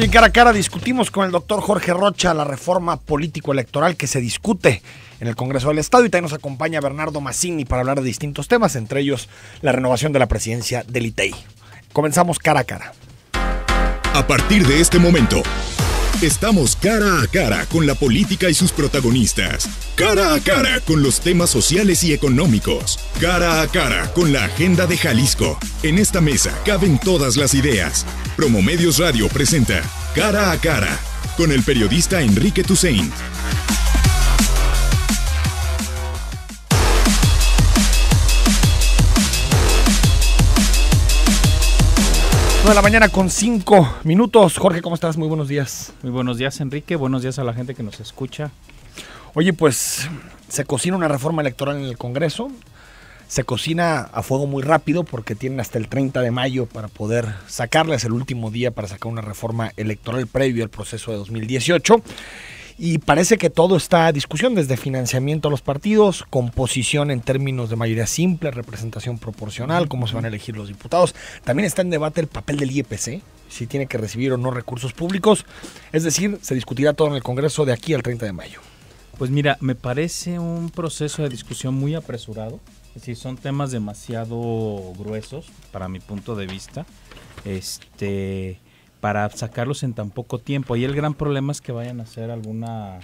Hoy en cara a cara discutimos con el doctor Jorge Rocha la reforma político-electoral que se discute en el Congreso del Estado y también nos acompaña Bernardo Massini para hablar de distintos temas, entre ellos la renovación de la presidencia del ITEI. E Comenzamos cara a cara. A partir de este momento, Estamos cara a cara con la política y sus protagonistas. Cara a cara con los temas sociales y económicos. Cara a cara con la agenda de Jalisco. En esta mesa caben todas las ideas. Promomedios Radio presenta Cara a cara con el periodista Enrique Toussaint. de la mañana con cinco minutos. Jorge, ¿cómo estás? Muy buenos días. Muy buenos días, Enrique. Buenos días a la gente que nos escucha. Oye, pues se cocina una reforma electoral en el Congreso. Se cocina a fuego muy rápido porque tienen hasta el 30 de mayo para poder sacarla. el último día para sacar una reforma electoral previo al proceso de 2018. Y parece que todo está a discusión, desde financiamiento a los partidos, composición en términos de mayoría simple, representación proporcional, cómo se van a elegir los diputados. También está en debate el papel del IEPC, si tiene que recibir o no recursos públicos. Es decir, se discutirá todo en el Congreso de aquí al 30 de mayo. Pues mira, me parece un proceso de discusión muy apresurado. Es decir, son temas demasiado gruesos para mi punto de vista. Este para sacarlos en tan poco tiempo. Y el gran problema es que vayan a hacer alguna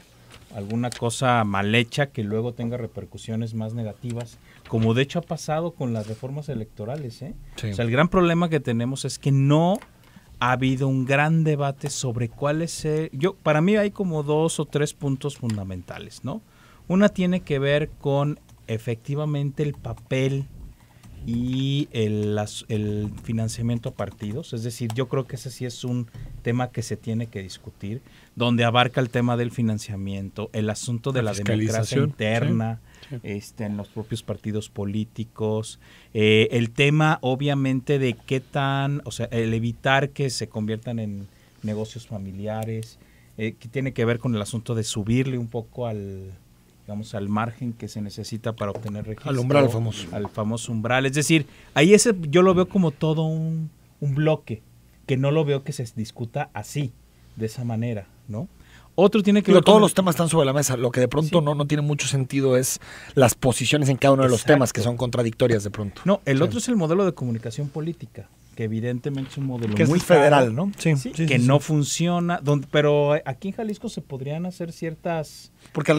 alguna cosa mal hecha que luego tenga repercusiones más negativas, como de hecho ha pasado con las reformas electorales. ¿eh? O sea, el gran problema que tenemos es que no ha habido un gran debate sobre cuáles... ser... yo, para mí hay como dos o tres puntos fundamentales, ¿no? Una tiene que ver con efectivamente el papel y el, financiamiento a partidos. Es decir, yo creo que ese sí es un tema que se tiene que discutir, donde abarca el tema del financiamiento, el asunto de la, democracia interna. Este, en los propios partidos políticos, eh, el tema obviamente de qué tan, o sea, el evitar que se conviertan en negocios familiares, eh, que tiene que ver con el asunto de subirle un poco al, digamos, al margen que se necesita para obtener registro. Al umbral famoso. Al famoso umbral. Es decir, ahí ese yo lo veo como todo un, un bloque, que no lo veo que se discuta así, de esa manera, ¿no? Otro tiene que Pero todos los temas están sobre la mesa. Lo que de pronto no, no tiene mucho sentido es las posiciones en cada uno de los temas que son contradictorias de pronto. No, el otro es el modelo de comunicación política que evidentemente es un modelo que muy federal, ¿no? que no funciona, pero aquí en Jalisco se podrían hacer ciertas... Porque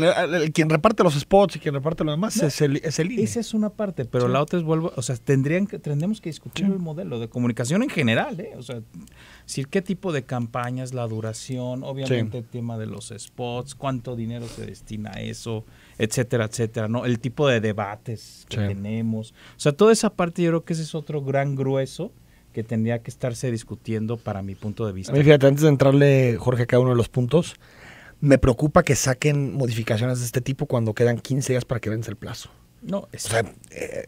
quien reparte los spots y quien reparte lo demás es, el, es INE. Esa es una parte, pero la otra es vuelvo, o sea, tendrían que, tendríamos que discutir el modelo de comunicación en general, ¿eh? O sea, qué tipo de campañas, la duración, obviamente el tema de los spots, cuánto dinero se destina a eso, etcétera, etcétera, ¿no? El tipo de debates que tenemos. O sea, toda esa parte yo creo que ese es otro gran grueso que tendría que estarse discutiendo para mi punto de vista. A fíjate, antes de entrarle, Jorge, a cada uno de los puntos, me preocupa que saquen modificaciones de este tipo cuando quedan 15 días para que vence el plazo. No, o sea, eh,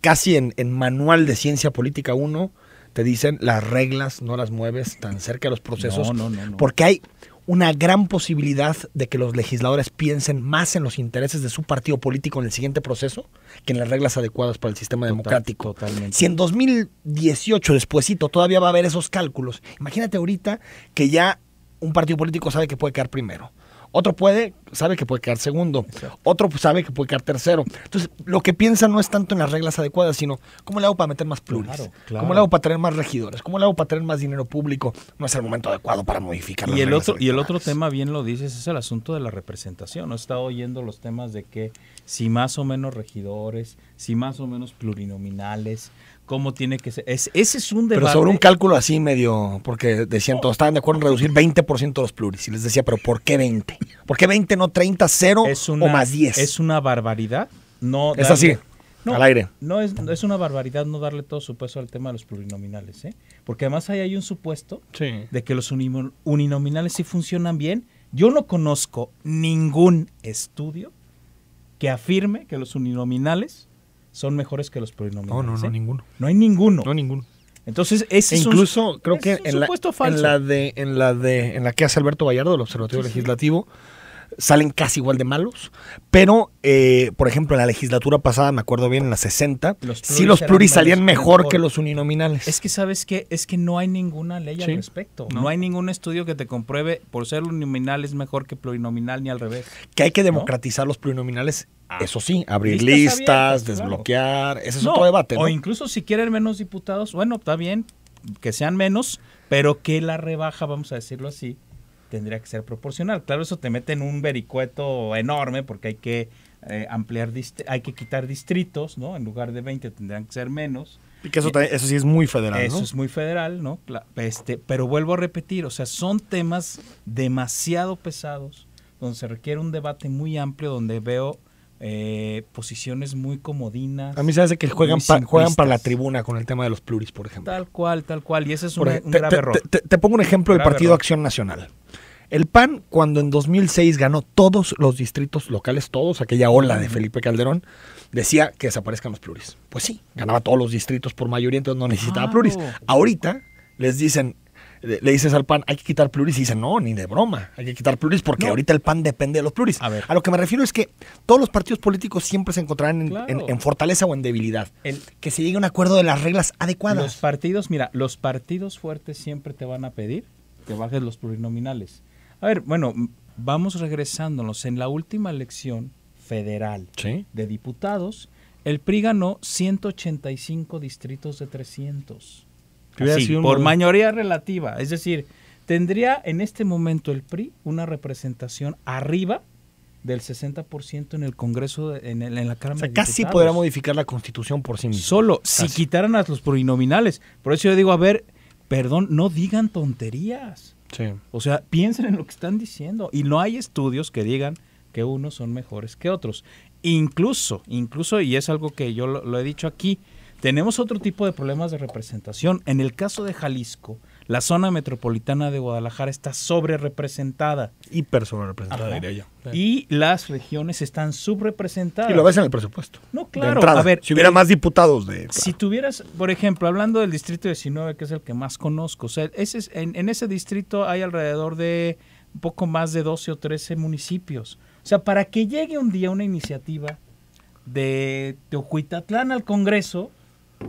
casi en, manual de ciencia política 1 te dicen las reglas no las mueves tan cerca de los procesos. no, no, no. Porque hay, una gran posibilidad de que los legisladores piensen más en los intereses de su partido político en el siguiente proceso que en las reglas adecuadas para el sistema democrático. Si en 2018, despuesito, todavía va a haber esos cálculos, imagínate ahorita que ya un partido político sabe que puede quedar primero otro puede, sabe que puede quedar segundo. Otro sabe que puede quedar tercero. Entonces, lo que piensa no es tanto en las reglas adecuadas, sino cómo le hago para meter más pluris. Claro, claro. ¿Cómo le hago para tener más regidores? ¿Cómo le hago para tener más dinero público? No es el momento adecuado para modificar las y el otro Y el otro tema, bien lo dices, es el asunto de la representación. No he estado oyendo los temas de que si más o menos regidores, si más o menos plurinominales cómo tiene que ser. Es, ese es un debate. Pero sobre un cálculo así medio, porque decían, todos estaban de acuerdo en reducir 20% los pluris. Y les decía, pero ¿por qué 20? ¿Por qué 20, no 30, 0 o más 10? Es una barbaridad. No es así, al aire. No es, una barbaridad no darle todo su peso al tema de los plurinominales. ¿eh? Porque además ahí hay un supuesto de que los uninominales sí funcionan bien. Yo no conozco ningún estudio que afirme que los uninominales son mejores que los plurinominales. No, no, no, ninguno. No hay ninguno. No ninguno. Entonces, ese incluso creo que en la, de en la de en la que hace Alberto Gallardo el Observatorio Legislativo salen casi igual de malos, pero eh, por ejemplo en la legislatura pasada, me acuerdo bien, en la 60, sí los pluris salían mejor, que los uninominales. Es que sabes qué? es que no hay ninguna ley al respecto, no. hay ningún estudio que te compruebe por ser uninominal es mejor que plurinominal ni al revés. Que hay que democratizar los plurinominales ah. eso sí, abrir listas, desbloquear, ese es otro debate. O incluso si quieren menos diputados, bueno, está bien que sean menos, pero que la rebaja, vamos a decirlo así, tendría que ser proporcional. Claro, eso te mete en un vericueto enorme porque hay que eh, ampliar ampliar, hay que quitar distritos, ¿no? En lugar de 20 tendrían que ser menos. Y que eso, eso sí es muy federal, Eso es muy federal, ¿no? Este, pero vuelvo a repetir, o sea, son temas demasiado pesados, donde se requiere un debate muy amplio, donde veo eh, posiciones muy comodinas. A mí se hace que juegan, juegan para la tribuna con el tema de los pluris, por ejemplo. Tal cual, tal cual. Y ese es un, grave error. Te, pongo un ejemplo del Partido Acción Nacional. El PAN, cuando en 2006 ganó todos los distritos locales, todos, aquella ola de Felipe Calderón, decía que desaparezcan los pluris. Pues sí, ganaba todos los distritos por mayoría, entonces no necesitaba pluris. Ahorita les dicen, le dices al PAN, hay que quitar pluris, y dice no, ni de broma, hay que quitar pluris porque ahorita el PAN depende de los pluris. A, ver. a lo que me refiero es que todos los partidos políticos siempre se encontrarán en, fortaleza o en debilidad. El, que se llegue a un acuerdo de las reglas adecuadas. Los partidos, mira, los partidos fuertes siempre te van a pedir que bajes los plurinominales. A ver, bueno, vamos regresándonos. En la última elección federal de diputados, el PRI ganó 185 distritos de 300 por mayoría relativa. Es decir, tendría en este momento el PRI una representación arriba del 60% en el Congreso, en, en, la Cámara. O sea, casi podrá modificar la Constitución por sí mismo. Solo si quitaran a los plurinominales. Por eso yo digo, a ver, perdón, no digan tonterías. O sea, piensen en lo que están diciendo. Y no hay estudios que digan que unos son mejores que otros. Incluso, incluso, y es algo que yo lo he dicho aquí, tenemos otro tipo de problemas de representación. En el caso de Jalisco, la zona metropolitana de Guadalajara está sobre representada. Hiper sobre representada, diría yo. Y las regiones están subrepresentadas. Y lo ves en el presupuesto. No, claro. a ver, si hubiera más diputados de. Si tuvieras, por ejemplo, hablando del distrito 19, que es el que más conozco, o sea, ese en, ese distrito hay alrededor de un poco más de 12 o 13 municipios. O sea, para que llegue un día una iniciativa de Teocuitatlán al Congreso,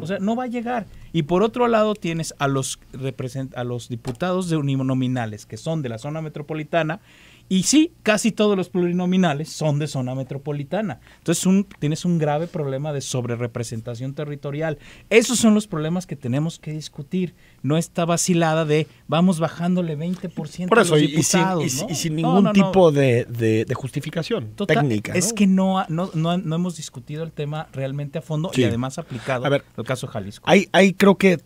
o sea, no va a llegar. Y por otro lado tienes a los, a los diputados de uninominales que son de la zona metropolitana y sí, casi todos los plurinominales son de zona metropolitana. Entonces un, tienes un grave problema de sobrerepresentación territorial. Esos son los problemas que tenemos que discutir. No está vacilada de vamos bajándole 20% a los diputados. Y sin, y, sin ningún tipo de, justificación técnica. Es que no, no, hemos discutido el tema realmente a fondo y además aplicado a el caso Jalisco. Hay, hay creo que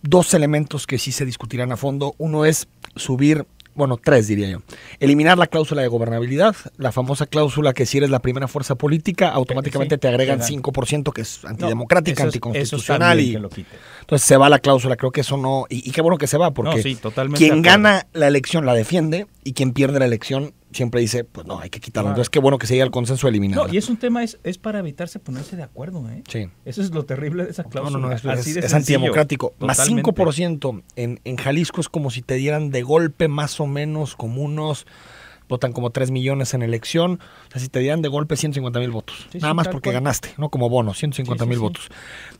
dos elementos que sí se discutirán a fondo. Uno es subir bueno, tres diría yo. Eliminar la cláusula de gobernabilidad, la famosa cláusula que si eres la primera fuerza política, automáticamente te agregan 5%, que es antidemocrática, anticonstitucional. entonces se va la cláusula, creo que eso no. Y, qué bueno que se va, porque quien gana la elección la defiende y quien pierde la elección siempre dice, pues no, hay que quitarlo. Entonces, qué bueno que se llegue al consenso eliminado. No, y es un tema, es, es para evitarse ponerse de acuerdo, ¿eh? Sí. Eso es lo terrible de esa cláusula. No, no, no, es, antidemocrático. Más 5% en, en Jalisco es como si te dieran de golpe más o menos como unos votan como 3 millones en elección. O sea, si te dieran de golpe 150 mil votos. Nada más porque ganaste, ¿no? Como bono, 150 mil votos.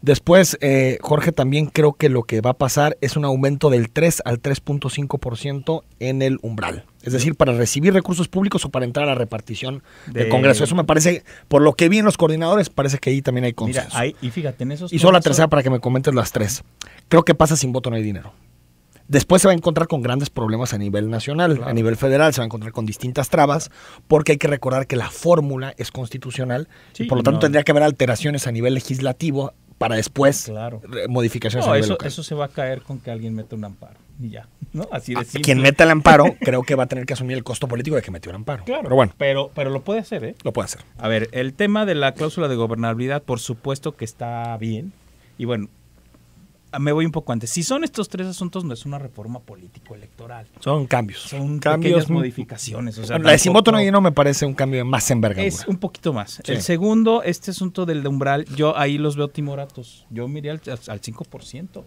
Después, eh, Jorge, también creo que lo que va a pasar es un aumento del 3 al 3.5% en el umbral. Es decir, para recibir recursos públicos o para entrar a la repartición del Congreso. Eso me parece, por lo que vi en los coordinadores, parece que ahí también hay consenso. y fíjate, en esos... Y solo la tercera para que me comentes las tres. Creo que pasa sin voto no hay dinero. Después se va a encontrar con grandes problemas a nivel nacional, a nivel federal, se va a encontrar con distintas trabas, porque hay que recordar que la fórmula es constitucional, y por lo tanto tendría que haber alteraciones a nivel legislativo para después eh, modificaciones. a nivel eso, eso se va a caer con que alguien meta un amparo y ya. ¿no? Así Quien meta el amparo, creo que va a tener que asumir el costo político de que metió el amparo. Claro, pero bueno. Pero, pero lo puede hacer, ¿eh? Lo puede hacer. A ver, el tema de la cláusula de gobernabilidad, por supuesto que está bien. Y bueno, me voy un poco antes. Si son estos tres asuntos, no es una reforma político-electoral. Son cambios. Son cambios, modificaciones. O sea, la no me parece un cambio más envergadura. Es un poquito más. El segundo, este asunto del umbral, yo ahí los veo timoratos. Yo miré al, al 5%.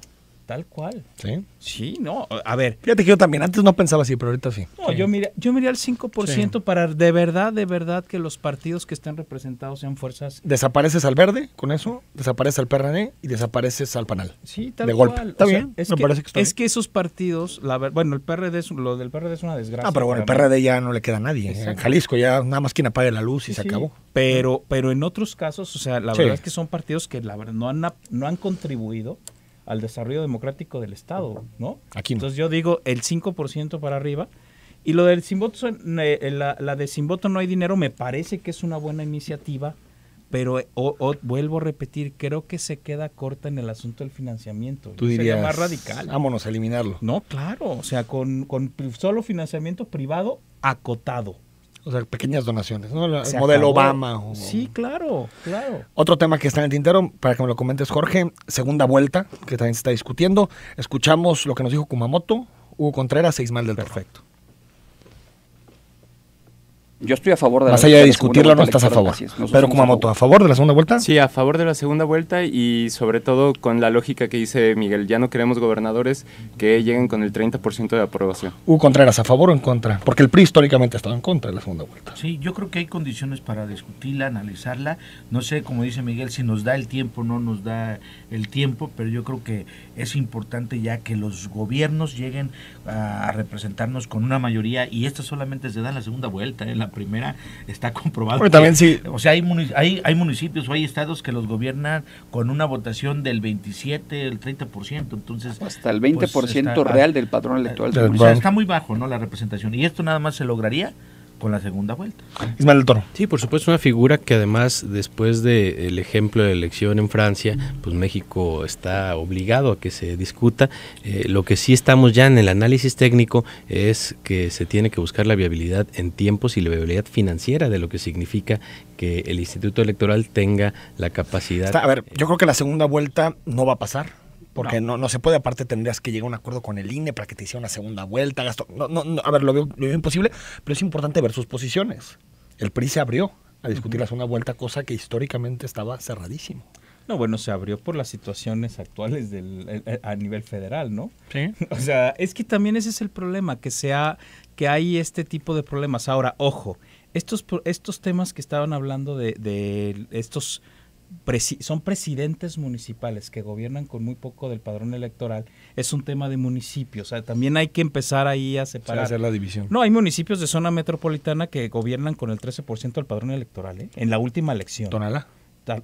Tal cual. Sí. Sí, no. A ver. Fíjate que yo también antes no pensaba así, pero ahorita sí. No, yo mira yo miré al 5% para de verdad, de verdad que los partidos que estén representados sean fuerzas. Desapareces al verde con eso, desapareces al PRD y desapareces al panal. Sí, tal de golpe. Está bien. es que, esos partidos, la bueno, el PRD es, lo del PRD es una desgracia. Ah, pero bueno, el PRD ya no le queda a nadie. ¿eh? En Jalisco ya nada más quien apague la luz y se acabó. Pero, pero en otros casos, o sea, la verdad es que son partidos que la verdad no han, no han contribuido al desarrollo democrático del Estado, ¿no? Aquí Entonces yo digo el 5% para arriba. Y lo del sin voto, eh, la, de sin voto no hay dinero, me parece que es una buena iniciativa, pero eh, vuelvo a repetir, creo que se queda corta en el asunto del financiamiento. Tú dirías, más radical. Vámonos a eliminarlo. No, claro, o sea, con solo financiamiento privado acotado. O sea, pequeñas donaciones, ¿no? el modelo Obama. sí, claro, claro. Otro tema que está en el tintero, para que me lo comentes, Jorge, segunda vuelta, que también se está discutiendo. Escuchamos lo que nos dijo Kumamoto, Hugo Contreras seis mal del Perfecto. Yo estoy a favor de la Más allá de, discutirla, no estás a favor. Pero como ¿a favor de la segunda vuelta? Sí, a favor de la segunda vuelta y sobre todo con la lógica que dice Miguel, ya no queremos gobernadores que lleguen con el 30% de aprobación. U Contreras, ¿a favor o en contra? Porque el PRI históricamente ha estado en contra de la segunda vuelta. Sí, yo creo que hay condiciones para discutirla, analizarla. No sé, como dice Miguel, si nos da el tiempo o no nos da el tiempo, pero yo creo que es importante ya que los gobiernos lleguen a representarnos con una mayoría y esto solamente se da en la segunda vuelta. ¿eh? primera está comprobado. también sí. O sea, hay, hay, hay municipios o hay estados que los gobiernan con una votación del 27, el 30%, entonces... Hasta el 20% pues, real del patrón electoral. Del o está muy bajo, ¿no? La representación. Y esto nada más se lograría con la segunda vuelta. Ismael del Toro. Sí, por supuesto, una figura que además, después del ejemplo de la elección en Francia, pues México está obligado a que se discuta. Eh, lo que sí estamos ya en el análisis técnico es que se tiene que buscar la viabilidad en tiempos y la viabilidad financiera de lo que significa que el Instituto Electoral tenga la capacidad. a ver, yo creo que la segunda vuelta no va a pasar porque no. no. se puede, aparte tendrías que llegar a un acuerdo con el INE para que te hiciera una segunda vuelta, gasto. No, no, a ver, lo veo, lo veo, imposible, pero es importante ver sus posiciones. El PRI se abrió a discutir la segunda vuelta, cosa que históricamente estaba cerradísimo. No, bueno, se abrió por las situaciones actuales a nivel federal, ¿no? Sí. O sea, es que también ese es el problema, que sea, que hay este tipo de problemas. Ahora, ojo, estos, estos temas que estaban hablando de, de estos son presidentes municipales que gobiernan con muy poco del padrón electoral, es un tema de municipios. también hay que empezar ahí a separar. hacer la división. No, hay municipios de zona metropolitana que gobiernan con el 13% del padrón electoral, ¿eh? en la última elección. Tonalá.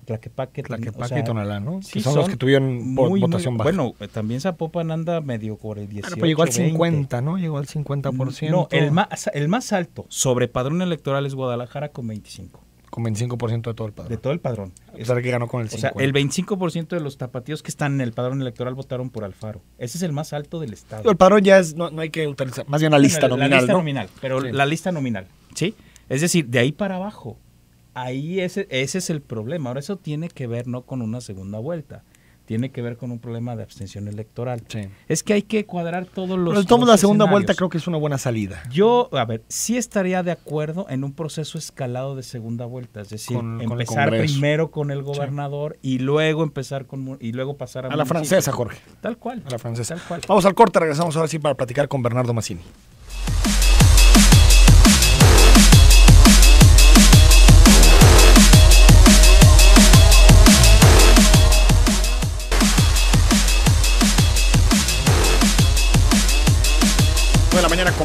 Tlaquepaque, y Tonalá, ¿no? son, los que tuvieron votación baja. Bueno, eh, también Zapopan anda medio por el 18. llegó al 50, ¿no? Llegó al 50%. No, el más, el más alto sobre padrón electoral es Guadalajara con 25. Con 25% de todo el padrón. De todo el padrón. que ganó con el O sea, el 25% de los tapatíos que están en el padrón electoral votaron por Alfaro. Ese es el más alto del Estado. El padrón ya es, no, hay que utilizar, más bien la lista nominal. La lista nominal, pero la lista nominal, ¿sí? Es decir, de ahí para abajo. Ahí ese, ese es el problema. Ahora eso tiene que ver no con una segunda vuelta, tiene que ver con un problema de abstención electoral. Es que hay que cuadrar todos los. Pero la segunda vuelta creo que es una buena salida. Yo, a ver, sí estaría de acuerdo en un proceso escalado de segunda vuelta, es decir, empezar primero con el gobernador y luego empezar con y luego pasar a, la francesa, Jorge. Tal cual. A la francesa. Tal cual. Vamos al corte, regresamos ahora sí para platicar con Bernardo Massini.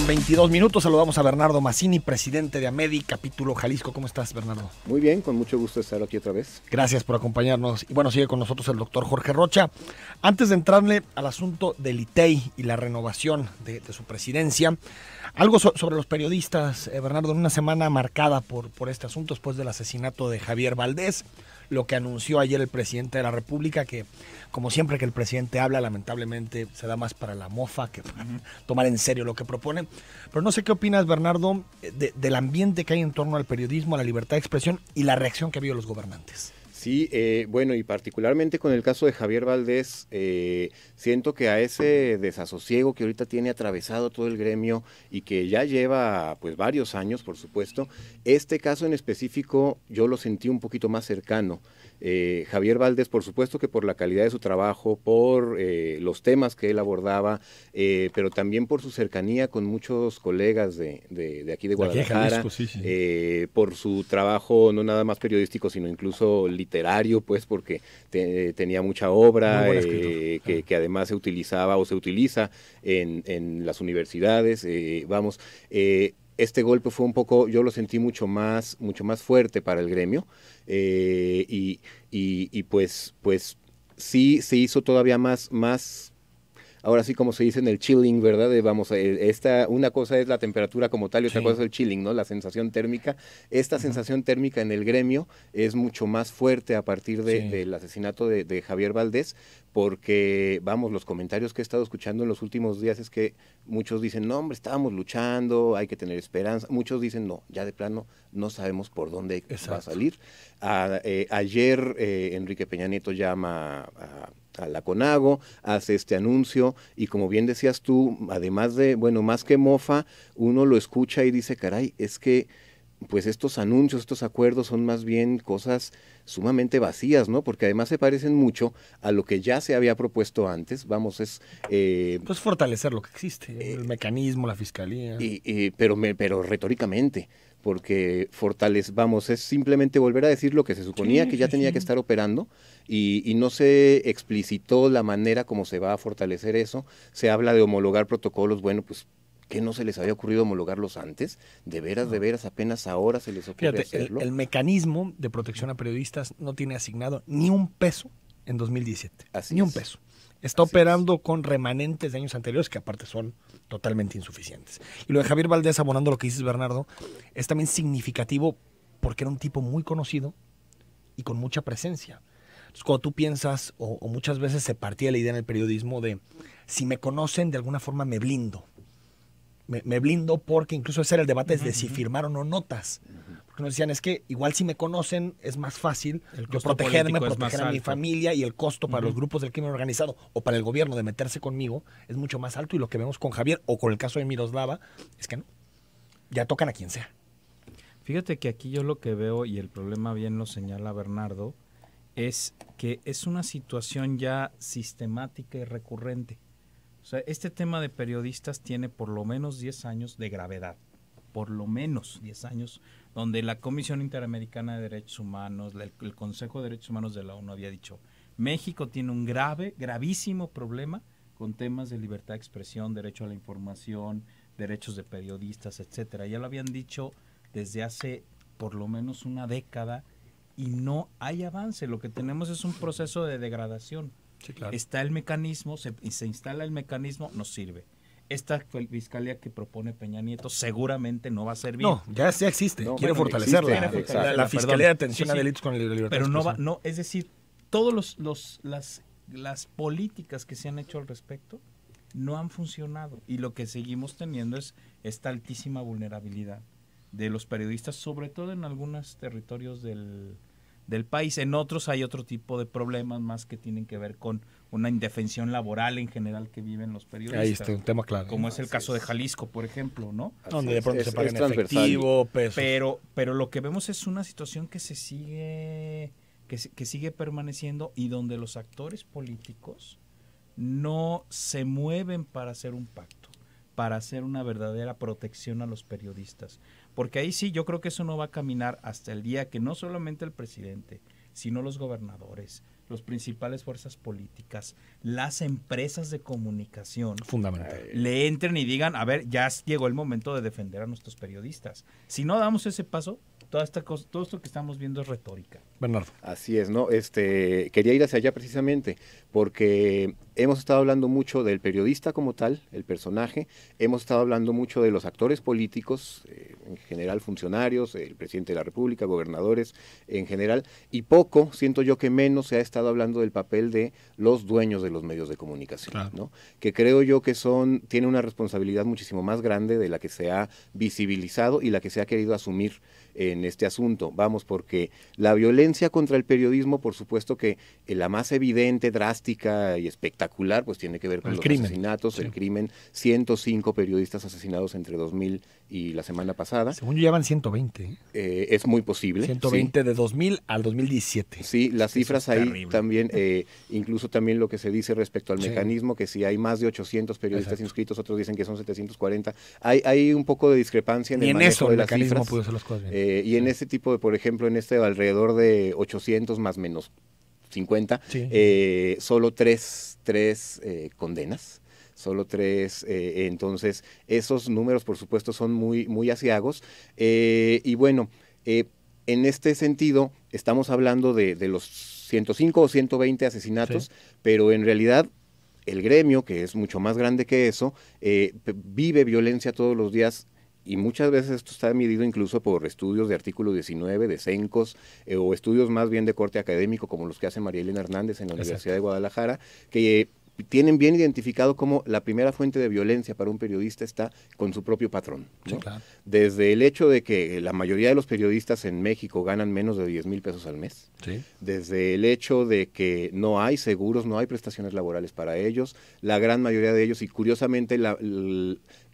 22 minutos. Saludamos a Bernardo Massini, presidente de AMEDI, capítulo Jalisco. ¿Cómo estás, Bernardo? Muy bien, con mucho gusto estar aquí otra vez. Gracias por acompañarnos. Y bueno, sigue con nosotros el doctor Jorge Rocha. Antes de entrarle al asunto del ITEI y la renovación de, su presidencia, algo sobre los periodistas, eh, Bernardo, en una semana marcada por, por este asunto después del asesinato de Javier Valdés lo que anunció ayer el presidente de la República, que como siempre que el presidente habla, lamentablemente se da más para la mofa que para tomar en serio lo que propone. Pero no sé qué opinas, Bernardo, del ambiente que hay en torno al periodismo, a la libertad de expresión y la reacción que ha habido los gobernantes. Sí, eh, bueno, y particularmente con el caso de Javier Valdés, eh, siento que a ese desasosiego que ahorita tiene atravesado todo el gremio y que ya lleva pues varios años, por supuesto, este caso en específico yo lo sentí un poquito más cercano. Eh, Javier Valdés, por supuesto que por la calidad de su trabajo, por eh, los temas que él abordaba, eh, pero también por su cercanía con muchos colegas de, aquí de Guadalajara, por su trabajo no nada más periodístico, sino incluso literario, pues porque tenía mucha obra que, además se utilizaba o se utiliza en, en las universidades. vamos, este golpe fue un poco, yo lo sentí mucho más, mucho más fuerte para el gremio eh, y, y, y, pues, pues sí se hizo todavía más, más ahora sí como se dice en el chilling, ¿verdad? Eh, vamos, eh, esta, una cosa es la temperatura como tal y otra cosa es el chilling, ¿no? La sensación térmica. Esta sensación térmica en el gremio es mucho más fuerte a partir del asesinato de, Javier Valdés, porque, vamos, los comentarios que he estado escuchando en los últimos días es que muchos dicen, no, hombre, estábamos luchando, hay que tener esperanza. Muchos dicen, no, ya de plano no sabemos por dónde va a salir. Ah, eh, ayer Enrique Peña Nieto llama a, a la CONAGO, hace este anuncio y como bien decías tú, además de, bueno, más que mofa, uno lo escucha y dice, caray, es que pues estos anuncios, estos acuerdos son más bien cosas sumamente vacías, ¿no? Porque además se parecen mucho a lo que ya se había propuesto antes. Vamos, es... Eh, pues fortalecer lo que existe, el eh, mecanismo, la fiscalía. Y, y, pero, me, pero retóricamente porque Fortales, vamos, es simplemente volver a decir lo que se suponía que ya tenía que estar operando y, no se explicitó la manera como se va a fortalecer eso. Se habla de homologar protocolos, bueno, pues ¿qué no se les había ocurrido homologarlos antes, de veras, de veras, apenas ahora se les ocurrió hacerlo. El, mecanismo de protección a periodistas no tiene asignado ni un peso en 2017. ni un peso. Está operando con remanentes de años anteriores que aparte son totalmente insuficientes. Y lo de Javier Valdés, abonando lo que dices Bernardo, es también significativo porque era un tipo muy conocido y con mucha presencia. Entonces, cuando tú piensas, o muchas veces se partía la idea en el periodismo de, si me conocen, de alguna forma me blindo me, blindo porque incluso ese era el debate de si firmaron o no notas. Porque nos decían, es que igual si me conocen es más fácil yo protegerme, proteger a mi familia y el costo para los grupos del crimen organizado o para el gobierno de meterse conmigo es mucho más alto y lo que vemos con Javier o con el caso de Miroslava es que no, ya tocan a quien sea. Fíjate que aquí yo lo que veo y el problema bien lo señala Bernardo es que es una situación ya sistemática y recurrente. O sea, este tema de periodistas tiene por lo menos 10 años de gravedad, por lo menos 10 años, donde la Comisión Interamericana de Derechos Humanos, el, el Consejo de Derechos Humanos de la ONU había dicho, México tiene un grave, gravísimo problema con temas de libertad de expresión, derecho a la información, derechos de periodistas, etcétera. Ya lo habían dicho desde hace por lo menos una década y no hay avance. Lo que tenemos es un proceso de degradación. Está el mecanismo, se, se instala el mecanismo, nos sirve esta fiscalía que propone Peña Nieto seguramente no va a servir. No, ya, existe, quiere fortalecerla. la, fiscalía de atención a delitos con la libertad. Pero no va, no, es decir, todos los, los las, las políticas que se han hecho al respecto no han funcionado y lo que seguimos teniendo es esta altísima vulnerabilidad de los periodistas, sobre todo en algunos territorios del del país. En otros hay otro tipo de problemas más que tienen que ver con una indefensión laboral en general que viven los periodistas. Ahí está un tema claro. Como es el caso de Jalisco, por ejemplo, ¿no? Donde de pronto se pagan efectivo, Pero, pero lo que vemos es una situación que se sigue que, que sigue permaneciendo y donde los actores políticos no se mueven para hacer un pacto, para hacer una verdadera protección a los periodistas. Porque ahí sí yo creo que eso no va a caminar hasta el día que no solamente el presidente, sino los gobernadores, los principales fuerzas políticas, las empresas de comunicación. Le entren y digan, a ver, ya llegó el momento de defender a nuestros periodistas. Si no damos ese paso, toda esta cosa, todo esto que estamos viendo es retórica. Bernardo. Así es, ¿no? Este, quería ir hacia allá precisamente, porque hemos estado hablando mucho del periodista como tal, el personaje, hemos estado hablando mucho de los actores políticos, eh, en general funcionarios, el presidente de la República, gobernadores en general, y poco, siento yo que menos se ha estado hablando del papel de los dueños de los medios de comunicación, ¿no? Que creo yo que son, tiene una responsabilidad muchísimo más grande de la que se ha visibilizado y la que se ha querido asumir en este asunto. Vamos, porque la violencia contra el periodismo, por supuesto que eh, la más evidente, drástica y espectacular, pues tiene que ver con los asesinatos, el crimen. 105 periodistas asesinados entre 2000 y la semana pasada. Según yo, ya 120. ¿eh? Eh, es muy posible. 120 de 2000 al 2017. Sí, las cifras ahí también, incluso también lo que se dice respecto al mecanismo, que si hay más de 800 periodistas inscritos, otros dicen que son 740. Hay, hay un poco de discrepancia en el en eso, las mecanismo cifras. y en este tipo de, por ejemplo, en este alrededor de 800 más menos 50, eh, solo tres, eh, condenas solo tres. Eh, entonces, esos números, por supuesto, son muy, muy asiagos. y bueno, en este sentido, estamos hablando de, los 105 o 120 asesinatos, pero en realidad el gremio, que es mucho más grande que eso, vive violencia todos los días y muchas veces esto está medido incluso por estudios de artículo 19, de CENCOS, eh, o estudios más bien de corte académico, como los que hace María Hernández en la Universidad de Guadalajara, que eh, tienen bien identificado cómo la primera fuente de violencia para un periodista está con su propio patrón. Desde el hecho de que eh, la mayoría de los periodistas en México ganan menos de 10 mil pesos al mes, desde el hecho de que no hay seguros, no hay prestaciones laborales para ellos, la gran mayoría de ellos, y curiosamente la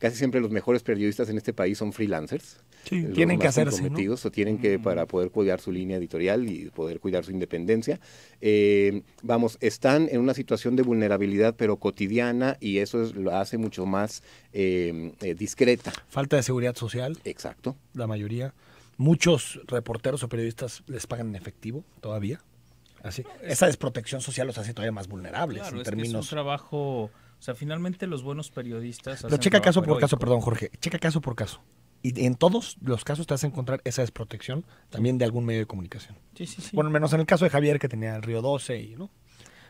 Casi siempre los mejores periodistas en este país son freelancers. Sí, tienen que hacerse. ¿no? O tienen que, para poder cuidar su línea editorial y poder cuidar su independencia. Eh, vamos, están en una situación de vulnerabilidad, pero cotidiana, y eso lo hace mucho más em, eh, discreta. Falta de seguridad social. Exacto. La mayoría. Muchos reporteros o periodistas les pagan en efectivo todavía. Así. Esa desprotección social los hace todavía más vulnerables en términos. es un trabajo o sea, finalmente los buenos periodistas... Pero checa caso por caso, perdón Jorge, checa caso por caso. Y en todos los casos te vas a encontrar esa desprotección también de algún medio de comunicación. Sí, sí, sí. Bueno, menos en el caso de Javier que tenía el Río 12 y, ¿no?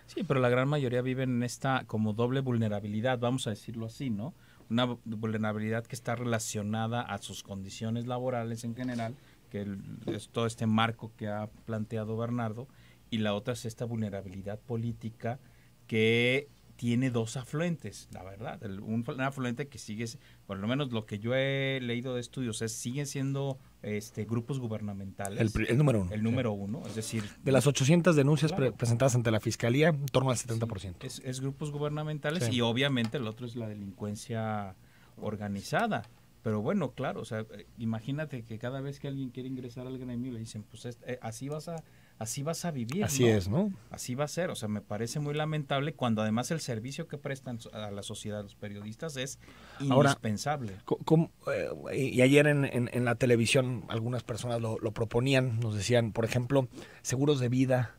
Sí, pero la gran mayoría viven en esta como doble vulnerabilidad, vamos a decirlo así, ¿no? Una vulnerabilidad que está relacionada a sus condiciones laborales en general, que es todo este marco que ha planteado Bernardo, y la otra es esta vulnerabilidad política que tiene dos afluentes, la verdad. un, afluente que sigue, por lo menos lo que yo he leído de estudios, es siguen siendo este, grupos gubernamentales. El, número uno. El número uno, es decir... De las 800 denuncias presentadas ante la Fiscalía, en torno al 70%. es, es, grupos gubernamentales y obviamente el otro es la delincuencia organizada. Pero bueno, claro, o sea, eh, imagínate que cada vez que alguien quiere ingresar al gremio le dicen, pues este, eh, así vas a así vas a vivir. Así es, ¿no? Así va a ser. O sea, me parece muy lamentable cuando además el servicio que prestan a la sociedad los periodistas es indispensable. Ahora, eh, y ayer en, la televisión algunas personas lo, proponían, nos decían, por ejemplo, seguros de vida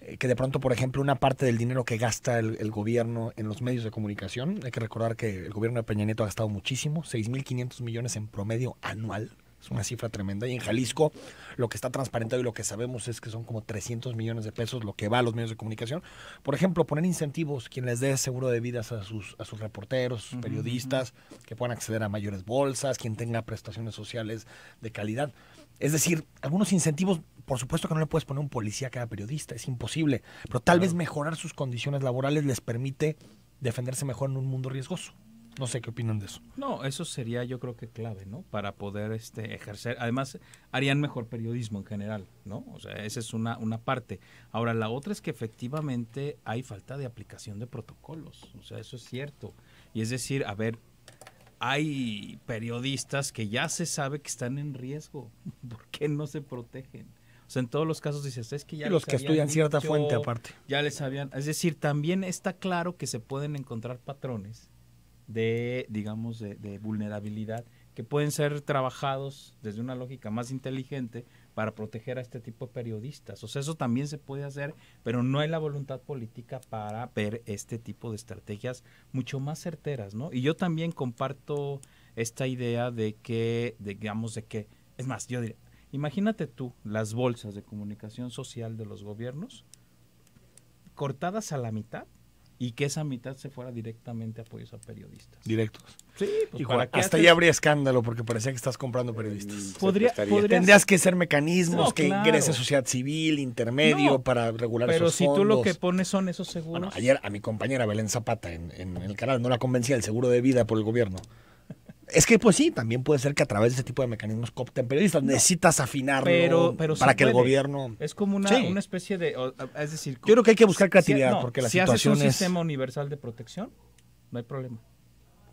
eh, que de pronto, por ejemplo, una parte del dinero que gasta el, gobierno en los medios de comunicación, hay que recordar que el gobierno de Peña Nieto ha gastado muchísimo, 6.500 millones en promedio anual es una cifra tremenda. Y en Jalisco, lo que está transparentado y lo que sabemos es que son como 300 millones de pesos lo que va a los medios de comunicación. Por ejemplo, poner incentivos, quien les dé seguro de vidas a sus, a sus reporteros, periodistas, que puedan acceder a mayores bolsas, quien tenga prestaciones sociales de calidad. Es decir, algunos incentivos, por supuesto que no le puedes poner un policía a cada periodista, es imposible, pero tal vez mejorar sus condiciones laborales les permite defenderse mejor en un mundo riesgoso. No sé qué opinan de eso. No, eso sería yo creo que clave, ¿no? Para poder este, ejercer. Además, harían mejor periodismo en general, ¿no? O sea, esa es una, una parte. Ahora, la otra es que efectivamente hay falta de aplicación de protocolos. O sea, eso es cierto. Y es decir, a ver, hay periodistas que ya se sabe que están en riesgo. ¿Por qué no se protegen? O sea, en todos los casos dices, es que ya... Y los que estudian cierta fuente aparte. Ya les habían... Es decir, también está claro que se pueden encontrar patrones de, digamos, de, vulnerabilidad que pueden ser trabajados desde una lógica más inteligente para proteger a este tipo de periodistas. O sea, eso también se puede hacer, pero no hay la voluntad política para ver este tipo de estrategias mucho más certeras, ¿no? Y yo también comparto esta idea de que, digamos, de que, es más, yo diría, imagínate tú las bolsas de comunicación social de los gobiernos cortadas a la mitad y que esa mitad se fuera directamente a apoyos a periodistas. Directos. Sí, pues, hasta ahí habría escándalo porque parecía que estás comprando periodistas. Mm, podría, Tendrías que ser mecanismos que ingresen ingrese sociedad civil, intermedio para regular Pero si tú lo que pones son esos seguros. ayer a mi compañera Belén Zapata en, en el canal no la convencía el seguro de vida por el gobierno. Es que, pues sí, también puede ser que a través de ese tipo de mecanismos coopten periodistas. Necesitas afinarlo para que el gobierno. Es como una, una especie de. es decir, yo creo que hay que buscar creatividad porque no, porque la si haces un sistema universal de protección, no hay problema.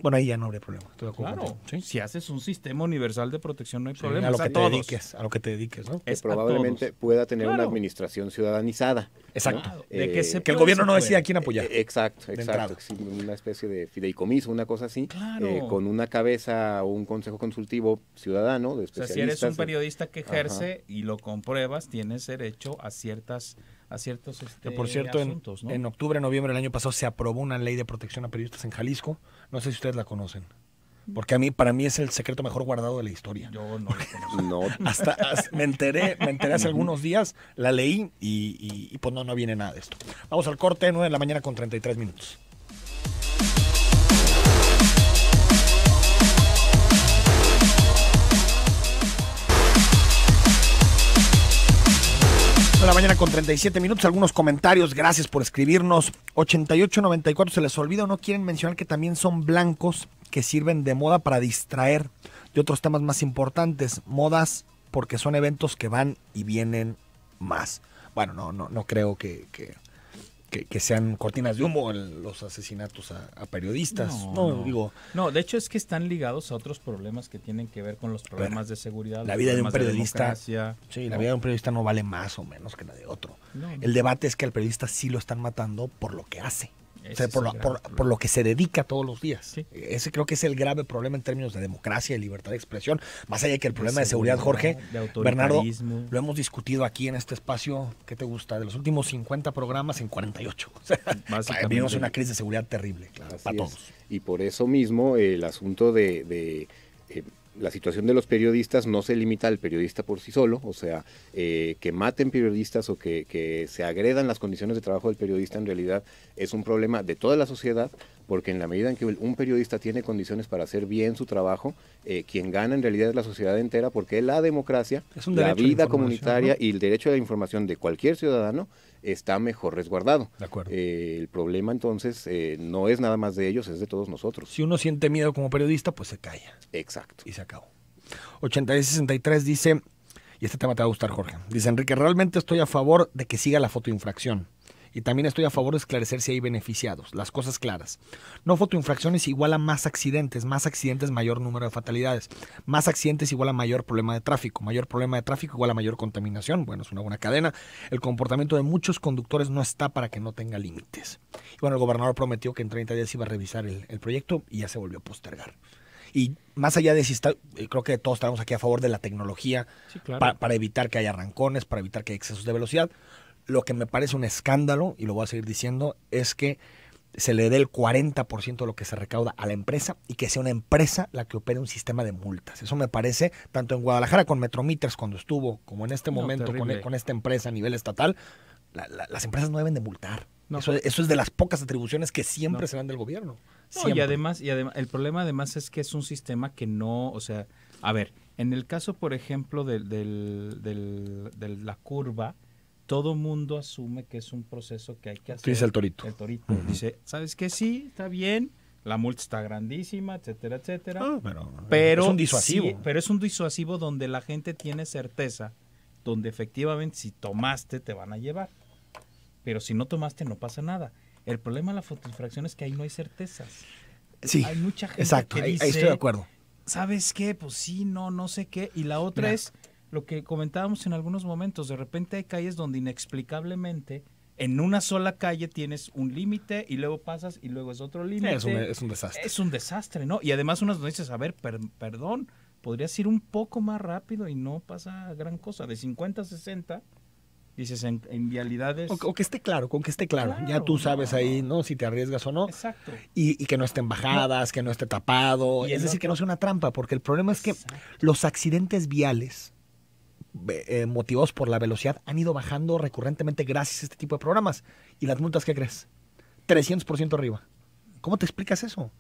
Bueno, ahí ya no habría problema. Estoy de claro, si haces un sistema universal de protección no hay problema. A lo, que te dediques, a lo que te dediques, ¿no? es probablemente pueda tener una administración ciudadanizada. Exacto. Eh, que, el gobierno no decida quién apoyar. Eh, exacto, exacto. Una especie de fideicomiso, una cosa así. Claro. Eh, con una cabeza o un consejo consultivo ciudadano. o sea, si eres un periodista que ejerce y lo compruebas, tienes derecho a ciertas a ciertos este, por cierto, en, octubre, noviembre del año pasado se aprobó una ley de protección a periodistas en Jalisco. No sé si ustedes la conocen. Porque a mí, para mí es el secreto mejor guardado de la historia. Yo no conozco. Hasta, me enteré, me enteré hace algunos días, la leí y, pues no, no viene nada de esto. Vamos al corte, 9 de la mañana con 33 minutos. de la mañana con 37 minutos. Algunos comentarios, gracias por escribirnos. 8894 se les olvida o no quieren mencionar que también son blancos que sirven de moda para distraer de otros temas más importantes. Modas porque son eventos que van y vienen más. Bueno, no, no, no creo que, que que, sean cortinas de humo los asesinatos a, periodistas. No, digo. No, de hecho es que están ligados a otros problemas que tienen que ver con los problemas de seguridad. La vida de un periodista. sí, la vida de un periodista no vale más o menos que la de otro. El debate es que al periodista sí lo están matando por lo que hace por, lo, que se dedica todos los días. Ese creo que es el grave problema en términos de democracia y libertad de expresión. Más allá que el problema de, seguridad, Jorge, Bernardo, lo hemos discutido aquí en este espacio, ¿qué te gusta? De los últimos 50 programas en 48. O sea, vivimos una crisis de seguridad terrible para todos. Y por eso mismo el asunto de, eh, la situación de los periodistas no se limita al periodista por sí solo, o sea, eh, que maten periodistas o que, se agredan las condiciones de trabajo del periodista en realidad es un problema de toda la sociedad, porque en la medida en que un periodista tiene condiciones para hacer bien su trabajo, eh, quien gana en realidad es la sociedad entera, porque la democracia, la vida comunitaria y el derecho a la información de cualquier ciudadano está mejor resguardado. Eh, el problema entonces no es nada más de ellos, es de todos nosotros. Si uno siente miedo como periodista, pues se calla. Exacto. Y cabo. dice, y este tema te va a gustar, Jorge. Dice Enrique, realmente estoy a favor de que siga la fotoinfracción. Y también estoy a favor de esclarecer si hay beneficiados, las cosas claras. No fotoinfracciones igual a más accidentes, más accidentes mayor número de fatalidades, más accidentes igual a mayor problema de tráfico, mayor problema de tráfico igual a mayor contaminación, bueno, es una buena cadena. El comportamiento de muchos conductores no está para que no tenga límites. Y bueno, el gobernador prometió que en 30 días iba a revisar el, el proyecto y ya se volvió a postergar. Y más allá de si está, eh, creo que todos estamos aquí a favor de la tecnología para evitar que haya arrancones, para evitar que haya excesos de velocidad. Lo que me parece un escándalo, y lo voy a seguir diciendo, es que se le dé el 40% de lo que se recauda a la empresa y que sea una empresa la que opere un sistema de multas. Eso me parece, tanto en Guadalajara con Metrometers cuando estuvo, como en este momento e-, con, esta empresa a nivel estatal, las empresas no deben de multar. eso, es de las pocas atribuciones que siempre se dan del gobierno. No, y además, y además, el problema además es que es un sistema que no, o sea, a ver, en el caso, por ejemplo, de, la curva, todo mundo asume que es un proceso que hay que hacer. dice el torito? El torito. Dice, ¿sabes qué? Sí, está bien, la multa está grandísima, etcétera, etcétera. Ah, pero, es un disuasivo. pero es un disuasivo donde la gente tiene certeza, donde efectivamente si tomaste te van a llevar. Pero si no tomaste no pasa nada. El problema de la fotoinfracción es que ahí no hay certezas. Sí. Hay mucha gente que dice, estoy de acuerdo. ¿Sabes qué? Pues sí, no, no sé qué. Y la otra es lo que comentábamos en algunos momentos. De repente hay calles donde inexplicablemente en una sola calle tienes un límite y luego pasas y luego es otro límite. Es, un e, desastre. Es un desastre, ¿no? Y además unas donde a ver, perdón, podrías ir un poco más rápido y no pasa gran cosa. De 50 a 60 dices, en, vialidades. O, que esté claro, con que esté claro. ya tú sabes ahí, ¿no? Si te arriesgas o no. Exacto. Y, que no estén bajadas, que no esté tapado. es decir, que no sea una trampa, porque el problema es que los accidentes viales eh, motivados por la velocidad han ido bajando recurrentemente gracias a este tipo de programas. ¿Y las multas qué crees? 300% arriba. ¿Cómo te explicas eso?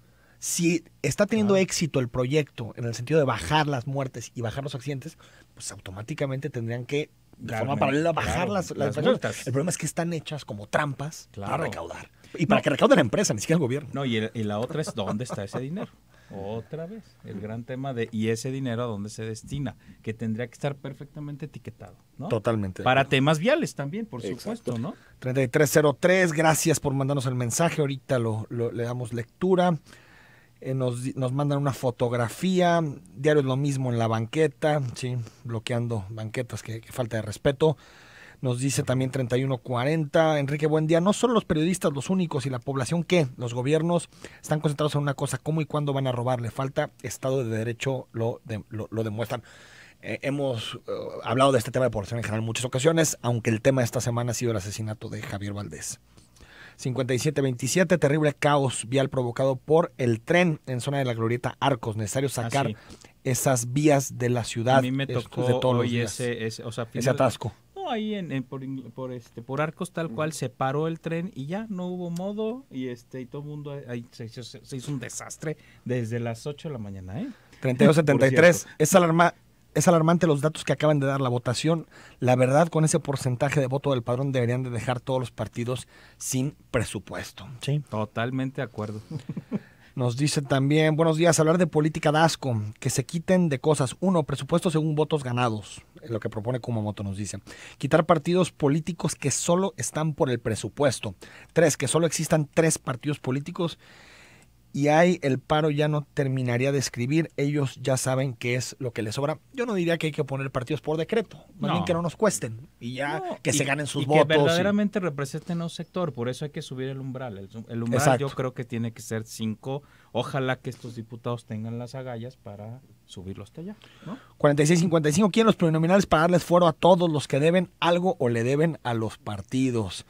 si está teniendo éxito el proyecto en el sentido de bajar las muertes y bajar los accidentes, pues automáticamente tendrían que de bajar las, El problema es que están hechas como trampas para recaudar. Y para que recaude la empresa, ni siquiera el gobierno. No, y, la otra es dónde está ese dinero. Otra vez, el gran tema de y ese dinero a dónde se destina, que tendría que estar perfectamente etiquetado, Totalmente. Para temas viales también, por supuesto, ¿no? 3303, gracias por mandarnos el mensaje, ahorita lo le damos lectura. Eh, nos, mandan una fotografía, diario es lo mismo en la banqueta, ¿sí? bloqueando banquetas, que, falta de respeto. Nos dice también 3140, Enrique, buen día. No son los periodistas, los únicos y la población que los gobiernos están concentrados en una cosa, cómo y cuándo van a robarle, falta Estado de Derecho, lo, lo, demuestran. Eh, hemos eh, hablado de este tema de población en general en muchas ocasiones, aunque el tema de esta semana ha sido el asesinato de Javier Valdés. 5727, terrible caos vial provocado por el tren en zona de la glorieta Arcos. Necesario ah, sacar esas vías de la ciudad. A de todo hoy ese, ese, ese, atasco. ahí en, por, por, este, por Arcos tal cual se paró el tren y ya no hubo modo y, este, y todo el mundo se, hizo un desastre desde las 8 de la mañana. ¿eh? 3273, esa alarma, es alarmante los datos que acaban de dar la votación. La verdad, con ese porcentaje de voto del padrón deberían de dejar todos los partidos sin presupuesto. Sí. Totalmente de acuerdo. Nos dice también, buenos días, hablar de política de asco, que se quiten de cosas. Uno, presupuesto según votos ganados, lo que propone Kumamoto nos dice. Quitar partidos políticos que solo están por el presupuesto. Tres, que solo existan tres partidos políticos y ahí el paro ya no terminaría de escribir. Ellos ya saben qué es lo que les sobra. Yo no diría que hay que poner partidos por decreto, más bien que no nos cuesten y ya que se ganen sus y votos. Que verdaderamente representen a un sector, por eso hay que subir el umbral. El, umbral yo creo que tiene que ser cinco. Ojalá que estos diputados tengan las agallas para subirlo hasta allá. 46 46-55, ¿quién los plurinominales para darles fuero a todos los que deben algo o le deben a los partidos?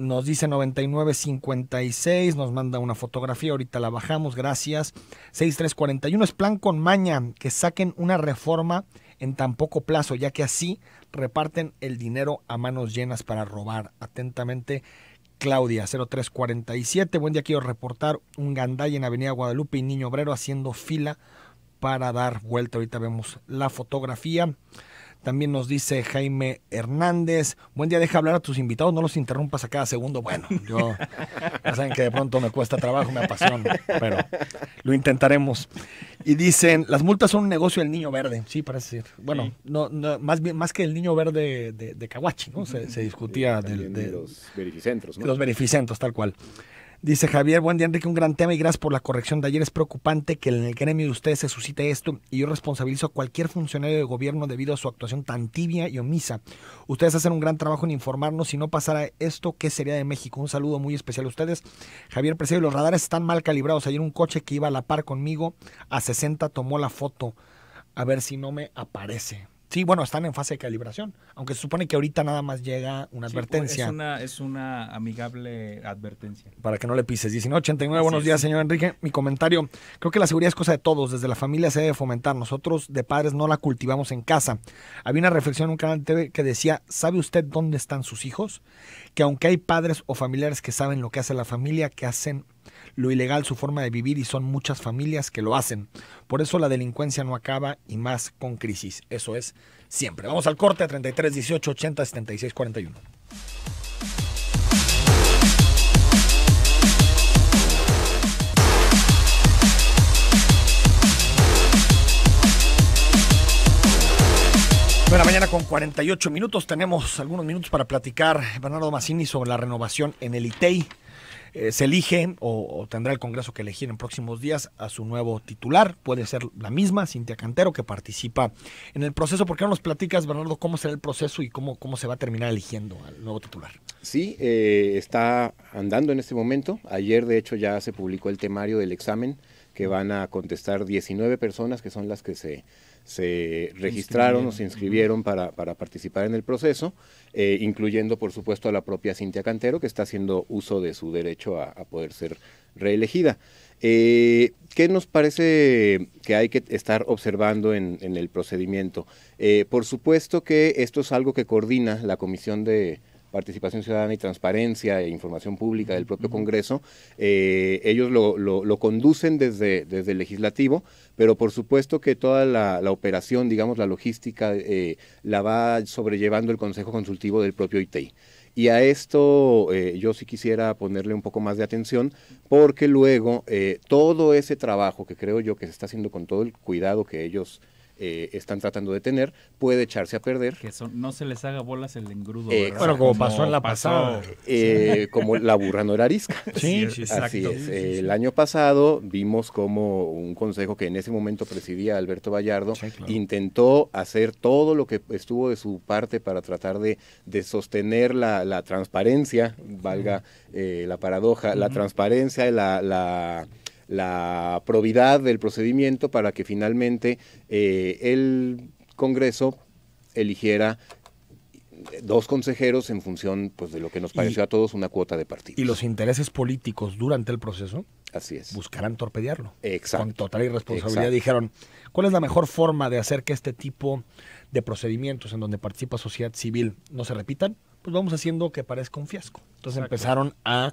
nos dice 9956, nos manda una fotografía, ahorita la bajamos, gracias. 6341 es plan con maña, que saquen una reforma en tan poco plazo, ya que así reparten el dinero a manos llenas para robar. Atentamente, Claudia 0347. Buen día, quiero reportar un ganday en Avenida Guadalupe y Niño Obrero haciendo fila para dar vuelta. Ahorita vemos la fotografía. También nos dice Jaime Hernández, buen día, deja hablar a tus invitados, no los interrumpas a cada segundo. Bueno, yo, ya saben que de pronto me cuesta trabajo, me apasiona, pero lo intentaremos. Y dicen, las multas son un negocio del niño verde, sí, parece ser. Bueno, no, más, bien, más que el niño verde de, de ¿no? Se, discutía de, los verificentros, Los verificentros, tal cual. Dice Javier, buen día Enrique, un gran tema y gracias por la corrección de ayer. Es preocupante que en el gremio de ustedes se suscite esto y yo responsabilizo a cualquier funcionario de gobierno debido a su actuación tan tibia y omisa. Ustedes hacen un gran trabajo en informarnos. Si no pasara esto, ¿qué sería de México? Un saludo muy especial a ustedes. Javier Presidio, los radares están mal calibrados. Ayer un coche que iba a la par conmigo a 60 tomó la foto. A ver si no me aparece. Sí, bueno, están en fase de calibración, aunque se supone que ahorita nada más llega una advertencia. Es una, amigable advertencia. Para que no le pises. 1989, buenos días, señor Enrique. Mi comentario, creo que la seguridad es cosa de todos, desde la familia se debe fomentar. Nosotros de padres no la cultivamos en casa. Había una reflexión en un canal de TV que decía, ¿sabe usted dónde están sus hijos? Que aunque hay padres o familiares que saben lo que hace la familia, que hacen lo ilegal su forma de vivir y son muchas familias que lo hacen. Por eso la delincuencia no acaba y más con crisis. Eso es siempre. Vamos al corte a 33 18 80 76 41. Bueno, mañana con 48 minutos tenemos algunos minutos para platicar, Bernardo Massini, sobre la renovación en el ITEI. Eh, se elige o, tendrá el Congreso que elegir en próximos días a su nuevo titular. Puede ser la misma, Cintia Cantero, que participa en el proceso. ¿Por qué no nos platicas, Bernardo, cómo será el proceso y cómo, cómo se va a terminar eligiendo al nuevo titular? Sí, eh, está andando en este momento. Ayer, de hecho, ya se publicó el temario del examen que van a contestar 19 personas, que son las que se se registraron o se inscribieron para, participar en el proceso, eh, incluyendo por supuesto a la propia Cintia Cantero, que está haciendo uso de su derecho a, poder ser reelegida. Eh, ¿Qué nos parece que hay que estar observando en, el procedimiento? Eh, por supuesto que esto es algo que coordina la Comisión de, participación ciudadana y transparencia e información pública del propio Congreso, eh, ellos lo, conducen desde, desde el legislativo, pero por supuesto que toda la, operación, digamos, la logística, eh, la va sobrellevando el Consejo Consultivo del propio ITEI. Y a esto eh, yo sí quisiera ponerle un poco más de atención, porque luego todo ese trabajo que creo yo que se está haciendo con todo el cuidado que ellos eh, están tratando de tener, puede echarse a perder. Que no se les haga bolas el engrudo. bueno, como pasó en la pasada. Eh, como la burra no era arisca. Sí, exacto. Así es. El año pasado vimos como un consejo que en ese momento presidía Alberto Vallardo intentó hacer todo lo que estuvo de su parte para tratar de, sostener la, transparencia, valga eh, la paradoja, la transparencia, la, la la probidad del procedimiento para que finalmente eh, el Congreso eligiera dos consejeros en función pues de lo que nos pareció a todos una cuota de partido. Y los intereses políticos durante el proceso Así es. buscarán torpedearlo. Exacto. Con total irresponsabilidad dijeron, ¿cuál es la mejor forma de hacer que este tipo de procedimientos en donde participa sociedad civil no se repitan? Pues vamos haciendo que parezca un fiasco. Entonces empezaron a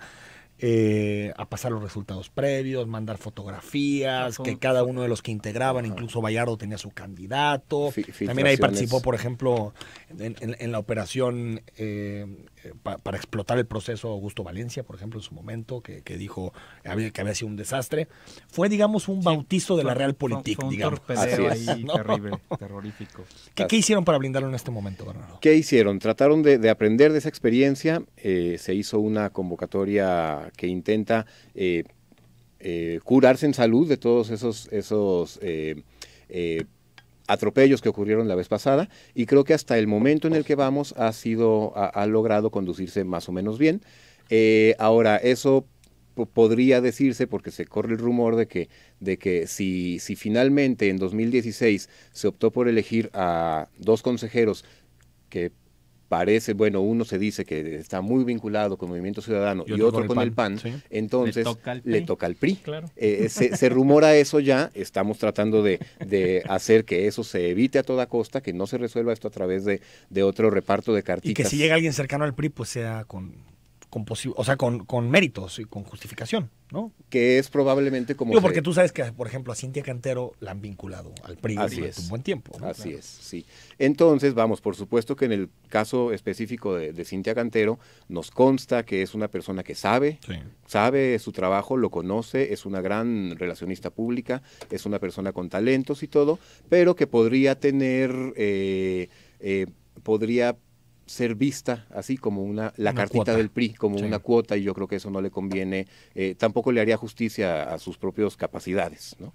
eh, a pasar los resultados previos, mandar fotografías, que cada uno de los que integraban, incluso Vallardo tenía su candidato. También ahí participó, por ejemplo, en, la operación eh, eh, para explotar el proceso Augusto Valencia, por ejemplo, en su momento, que, dijo que había sido un desastre. Fue, digamos, un bautizo de la Realpolitik, digamos. terrible, terrorífico. ¿Qué, hicieron para blindarlo en este momento, Bernardo? ¿Qué hicieron? Trataron de, aprender de esa experiencia. Eh, se hizo una convocatoria que intenta eh, curarse en salud de todos esos... esos atropellos que ocurrieron la vez pasada y creo que hasta el momento en el que vamos ha sido ha, logrado conducirse más o menos bien. Eh, ahora eso podría decirse porque se corre el rumor de que de que si si finalmente en 2016 se optó por elegir a dos consejeros que parece, bueno, uno se dice que está muy vinculado con Movimiento Ciudadano y, otro, con el PAN, entonces le toca al PRI. Eh, eh, se, rumora eso ya, estamos tratando de, hacer que eso se evite a toda costa, que no se resuelva esto a través de, de otro reparto de cartitas. Y que si llega alguien cercano al PRI, pues sea con o sea, con, méritos y con justificación, ¿no? Que es probablemente como. porque tú sabes que, por ejemplo, a Cintia Cantero la han vinculado al PRI durante un buen tiempo. Así es, sí. Entonces, vamos, por supuesto que en el caso específico de, Cintia Cantero, nos consta que es una persona que sabe, sabe su trabajo, lo conoce, es una gran relacionista pública, es una persona con talentos y todo, pero que podría tener. Eh, eh, podría ser vista así como una la cartita del PRI como una cuota y yo creo que eso no le conviene eh, tampoco le haría justicia a, sus propias capacidades no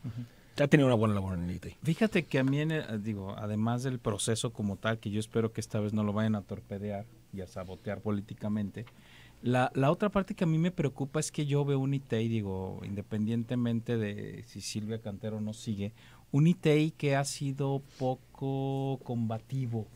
una buena labor en el Fíjate que a mí, digo, además del proceso como tal, que yo espero que esta vez no lo vayan a torpedear y a sabotear políticamente, la, la otra parte que a mí me preocupa es que yo veo un ITEI, digo, independientemente de si Silvia Cantero no sigue, un ITEI que ha sido poco combativo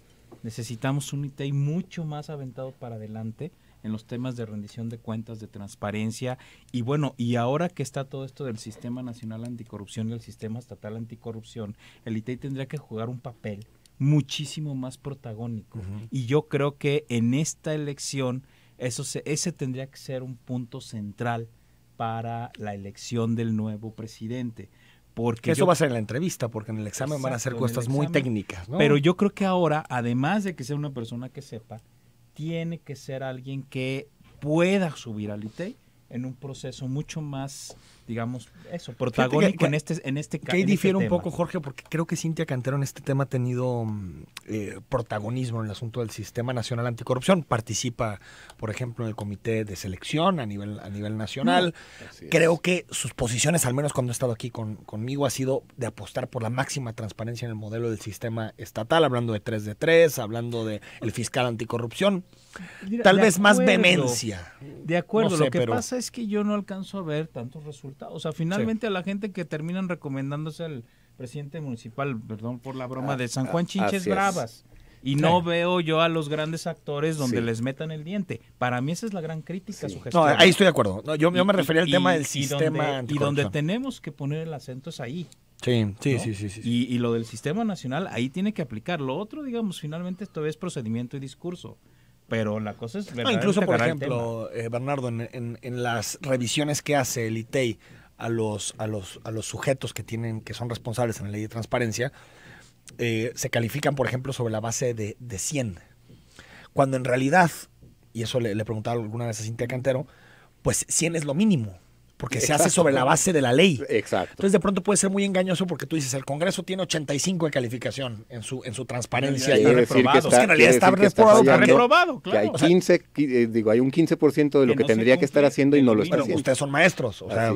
Necesitamos un ITEI mucho más aventado para adelante en los temas de rendición de cuentas, de transparencia. Y bueno, y ahora que está todo esto del Sistema Nacional Anticorrupción y el Sistema Estatal Anticorrupción, el ITEI tendría que jugar un papel muchísimo más protagónico. Y yo creo que en esta elección eso ese tendría que ser un punto central para la elección del nuevo presidente. Porque eso va a ser en la entrevista, porque en el examen van a ser cuestas muy técnicas. Pero yo creo que ahora, además de que sea una persona que sepa, tiene que ser alguien que pueda subir al ITEI e en un proceso mucho más digamos, eso, protagónico en este en este Que este difiere un poco, Jorge, porque creo que Cintia Cantero en este tema ha tenido mm, eh, protagonismo en el asunto del Sistema Nacional Anticorrupción. Participa, por ejemplo, en el comité de selección a nivel, a nivel nacional. Mm, creo que sus posiciones, al menos cuando ha estado aquí con, conmigo, ha sido de apostar por la máxima transparencia en el modelo del sistema estatal, hablando de 3 de 3, hablando de el fiscal anticorrupción. Tal vez más vehemencia. De acuerdo, lo que pasa es que yo no alcanzo a ver tantos resultados o sea, finalmente a la gente que terminan recomendándose al presidente municipal, perdón por la broma, ah, de San Juan ah, Chinches Bravas. Y no veo yo a los grandes actores donde les metan el diente. Para mí esa es la gran crítica ahí estoy de acuerdo. yo, me refería al tema del sistema. y donde tenemos que poner el acento es ahí. Sí, sí, sí, sí, Y, lo del sistema nacional, ahí tiene que aplicar. Lo otro, digamos, finalmente esto es procedimiento y discurso pero la cosa es... Ah, no, incluso, por ejemplo, eh, Bernardo, en, las revisiones que hace el ITEI e a los, a los, a los sujetos que, tienen, que son responsables en la ley de transparencia, eh, se califican, por ejemplo, sobre la base de, de 100. Cuando en realidad, y eso le, le preguntaba alguna vez a Cintia Cantero, pues 100 es lo mínimo porque se hace sobre la base de la ley. Exacto. Entonces de pronto puede ser muy engañoso porque tú dices, el Congreso tiene 85 de calificación en su, en su transparencia. Y está reprobado. que en realidad está, reprobado, claro. Que hay, 15, eh, digo, hay un 15% de lo que, tendría que estar haciendo y no lo está haciendo. Ustedes son maestros. O sea,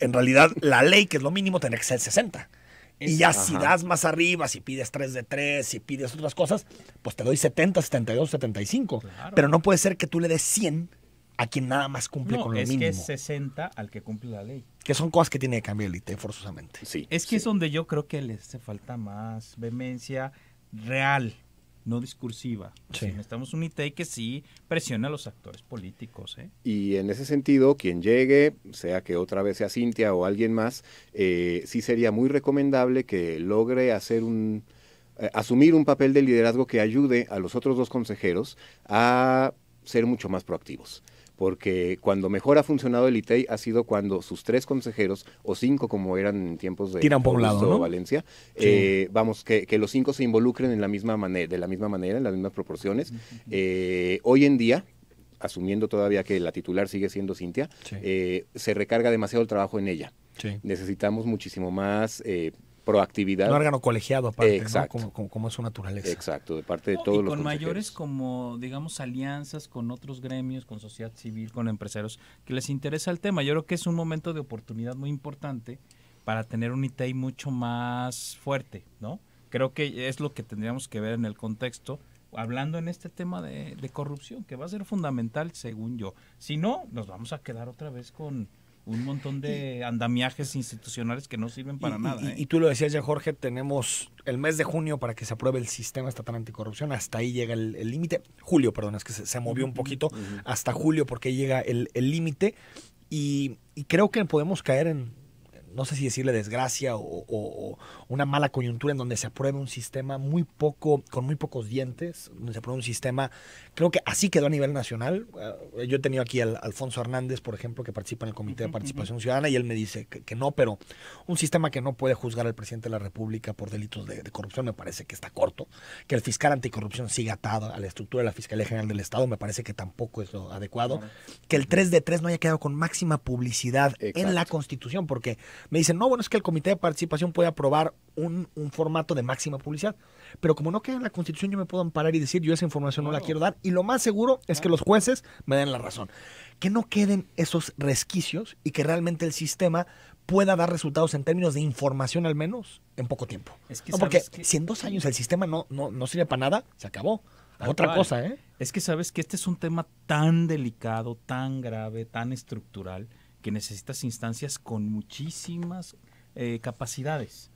En realidad la ley, que es lo mínimo, tendría que ser 60. Y ya si das más arriba, si pides 3 de 3, si pides otras cosas, pues te doy 70, 72, 75. Pero no puede ser que tú le des 100 a quien nada más cumple con lo mismo. No, Es que es 60 al que cumple la ley. Que son cosas que tiene que cambiar el IT e forzosamente. Sí. Es que es donde yo creo que le hace falta más vehemencia real, no discursiva. Sí. necesitamos un IT e que sí presione a los actores políticos. ¿eh? Y en ese sentido, quien llegue, sea que otra vez sea Cintia o alguien más, eh, sí sería muy recomendable que logre hacer un eh, asumir un papel de liderazgo que ayude a los otros dos consejeros a ser mucho más proactivos porque cuando mejor ha funcionado el ITEI e ha sido cuando sus tres consejeros, o cinco como eran en tiempos de Tiran Valencia, eh, vamos, que, los cinco se involucren en la misma manera, de la misma manera, en las mismas proporciones. Eh, hoy en día, asumiendo todavía que la titular sigue siendo Cintia, eh, se recarga demasiado el trabajo en ella. Necesitamos muchísimo más proactividad. Un órgano colegiado, aparte, Exacto. Como, es su naturaleza. Exacto, de parte de los todos y Con mayores, como digamos, alianzas con otros gremios, con sociedad civil, con empresarios, que les interesa el tema. Yo creo que es un momento de oportunidad muy importante para tener un ITEI mucho más fuerte, ¿no? Creo que es lo que tendríamos que ver en el contexto, hablando en este tema de, de corrupción, que va a ser fundamental, según yo. Si no, nos vamos a quedar otra vez con un montón de andamiajes institucionales que no sirven para nada. ¿eh? Y, tú lo decías ya, Jorge, tenemos el mes de junio para que se apruebe el sistema estatal anticorrupción. Hasta ahí llega el límite. Julio, perdón, es que se, movió un poquito. Hasta julio porque llega el límite. Y, creo que podemos caer en, no sé si decirle desgracia o, una mala coyuntura en donde se apruebe un sistema muy poco, con muy pocos dientes, donde se apruebe un sistema Creo que así quedó a nivel nacional. Eh, yo he tenido aquí al Alfonso Hernández, por ejemplo, que participa en el Comité de Participación Ciudadana, y él me dice que, no, pero un sistema que no puede juzgar al presidente de la República por delitos de, corrupción me parece que está corto. Que el fiscal anticorrupción siga atado a la estructura de la Fiscalía General del Estado me parece que tampoco es lo adecuado. Que el 3 de 3 no haya quedado con máxima publicidad en la Constitución, porque me dicen, no, bueno, es que el Comité de Participación puede aprobar un, formato de máxima publicidad, pero como no queda en la Constitución, yo me puedo amparar y decir, yo esa información no la quiero dar y lo más seguro es que los jueces me den la razón. Que no queden esos resquicios y que realmente el sistema pueda dar resultados en términos de información al menos en poco tiempo. porque si en dos años el sistema no, no, sirve para nada, se acabó. Otra cosa, ¿eh? Es que sabes que este es un tema tan delicado, tan grave, tan estructural, que necesitas instancias con muchísimas eh, capacidades,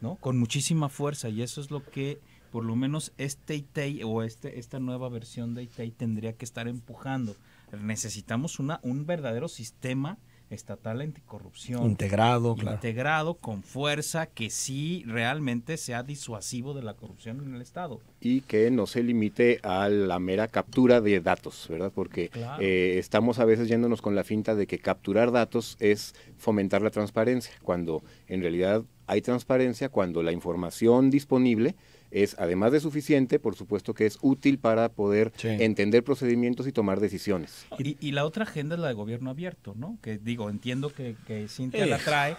¿no? Con muchísima fuerza. Y eso es lo que por lo menos este ITEI o este, esta nueva versión de ITEI tendría que estar empujando. Necesitamos una, un verdadero sistema estatal anticorrupción. Integrado, claro. Integrado, con fuerza, que sí realmente sea disuasivo de la corrupción en el Estado. Y que no se limite a la mera captura de datos, ¿verdad? Porque eh, estamos a veces yéndonos con la finta de que capturar datos es fomentar la transparencia, cuando en realidad hay transparencia cuando la información disponible es, además de suficiente, por supuesto que es útil para poder entender procedimientos y tomar decisiones. Y, la otra agenda es la de gobierno abierto, ¿no? Que digo, entiendo que, que Cintia la eh. trae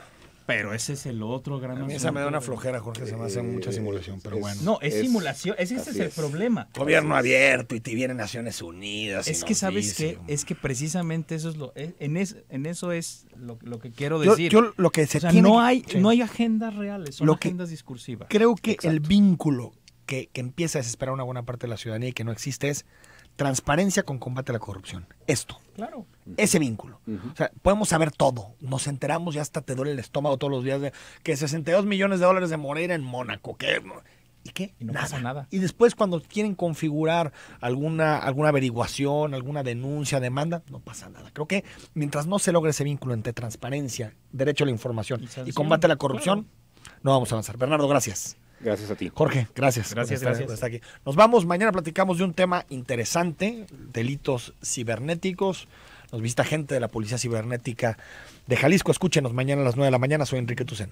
pero ese es el otro gran. A esa me da una flojera, Jorge. Se me hace eh, mucha simulación, pero bueno. No, es, simulación. Ese, es el problema. Gobierno abierto y te vienen Naciones Unidas. Es que, ¿sabes que Es que precisamente eso es lo. Eh, en, en eso es lo, que quiero decir. Yo, lo que se no hay, no hay agendas reales, son lo agendas discursivas. Creo que el vínculo que, que empieza a desesperar una buena parte de la ciudadanía y que no existe es transparencia con combate a la corrupción. Esto. Claro ese vínculo. O sea, podemos saber todo. Nos enteramos y hasta te duele el estómago todos los días de que 62 millones de dólares de Moreira en Mónaco. ¿qué? ¿Y qué? no nada. pasa nada. Y después cuando quieren configurar alguna, alguna averiguación, alguna denuncia, demanda, no pasa nada. Creo que mientras no se logre ese vínculo entre transparencia, derecho a la información y, combate a la corrupción, no vamos a avanzar. Bernardo, gracias. Gracias a ti. Jorge, gracias. Gracias, gracias. Por estar aquí. Nos vamos, mañana platicamos de un tema interesante, delitos cibernéticos. Nos vista gente de la Policía Cibernética de Jalisco. Escúchenos mañana a las 9 de la mañana. Soy Enrique Tucen.